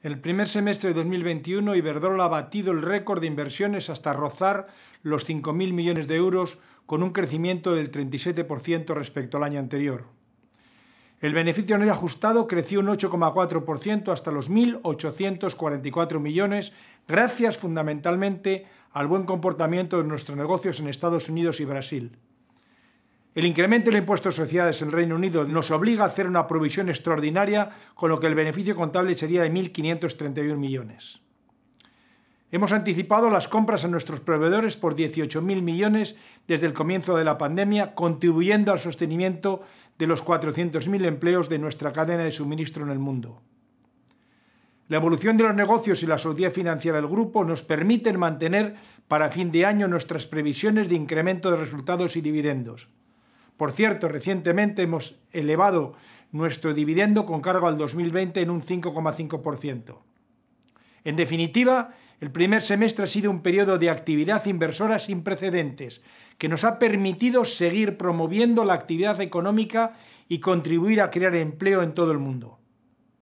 El primer semestre de 2021, Iberdrola ha batido el récord de inversiones hasta rozar los 5.000 millones de euros, con un crecimiento del 37% respecto al año anterior. El beneficio no ajustado creció un 8,4% hasta los 1.844 millones, gracias fundamentalmente al buen comportamiento de nuestros negocios en Estados Unidos y Brasil. El incremento del impuesto impuestos sociedades en el Reino Unido nos obliga a hacer una provisión extraordinaria, con lo que el beneficio contable sería de 1.531 millones. Hemos anticipado las compras a nuestros proveedores por 18.000 millones desde el comienzo de la pandemia, contribuyendo al sostenimiento de los 400.000 empleos de nuestra cadena de suministro en el mundo. La evolución de los negocios y la solidez financiera del grupo nos permiten mantener para fin de año nuestras previsiones de incremento de resultados y dividendos. Por cierto, recientemente hemos elevado nuestro dividendo con cargo al 2020 en un 5,5%. En definitiva, el primer semestre ha sido un periodo de actividad inversora sin precedentes, que nos ha permitido seguir promoviendo la actividad económica y contribuir a crear empleo en todo el mundo.